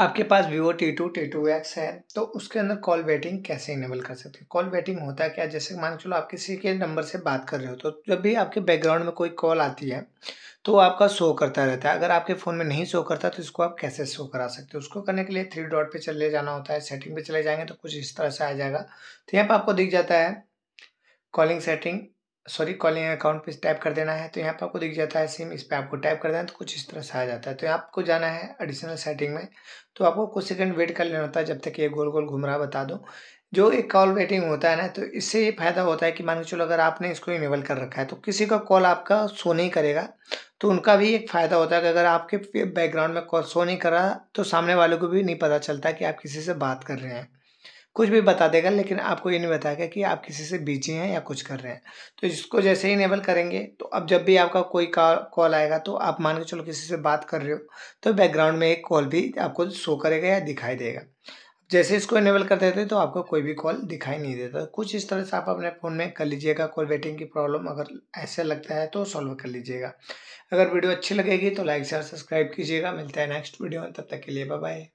आपके पास Vivo T two T two X है तो उसके अंदर कॉल वेटिंग कैसे इनेबल कर सकते हैं कॉल वेटिंग होता है क्या जैसे मान चलो आप किसी के नंबर से बात कर रहे हो तो जब भी आपके बैकग्राउंड में कोई कॉल आती है तो आपका शो करता रहता है अगर आपके फ़ोन में नहीं शो करता तो इसको आप कैसे शो करा सकते हो उसको करने के लिए थ्री डॉट पे चले जाना होता है सेटिंग पे चले जाएंगे तो कुछ इस तरह से आ जाएगा तो यहाँ पर आपको दिख जाता है calling setting sorry calling account पे टाइप कर देना है तो यहाँ पर आपको दिख जाता है सिम इस पर आपको टैप कर देना है तो कुछ इस तरह से आ जाता है तो यहाँ आपको जाना है एडिशनल सेटिंग में तो आपको कुछ सेकंड वेट कर लेना होता है जब तक ये गोल गोल घूम रहा बता दो जो एक कॉल वेटिंग होता है ना तो इससे ये फायदा होता है कि मान के चलो अगर आपने इसको इनेबल कर रखा है तो किसी का कॉल आपका शो नहीं करेगा तो उनका भी एक फ़ायदा होता है कि अगर आपके बैकग्राउंड में कॉल शो नहीं कर रहा तो सामने वालों को भी नहीं पता चलता कि आप किसी से बात कर रहे हैं कुछ भी बता देगा लेकिन आपको ये नहीं बताएगा कि आप किसी से बिजी हैं या कुछ कर रहे हैं तो इसको जैसे ही इनेबल करेंगे तो अब जब भी आपका कोई कॉल आएगा तो आप मान के चलो किसी से बात कर रहे हो तो बैकग्राउंड में एक कॉल भी आपको शो करेगा या दिखाई देगा जैसे इसको इनेबल कर देते तो आपको कोई भी कॉल दिखाई नहीं देता कुछ इस तरह से आप अपने फ़ोन में कर लीजिएगा कॉल वेटिंग की प्रॉब्लम अगर ऐसे लगता है तो सॉल्व कर लीजिएगा अगर वीडियो अच्छी लगेगी तो लाइक शेयर सब्सक्राइब कीजिएगा मिलता है नेक्स्ट वीडियो में तब तक के लिए बाय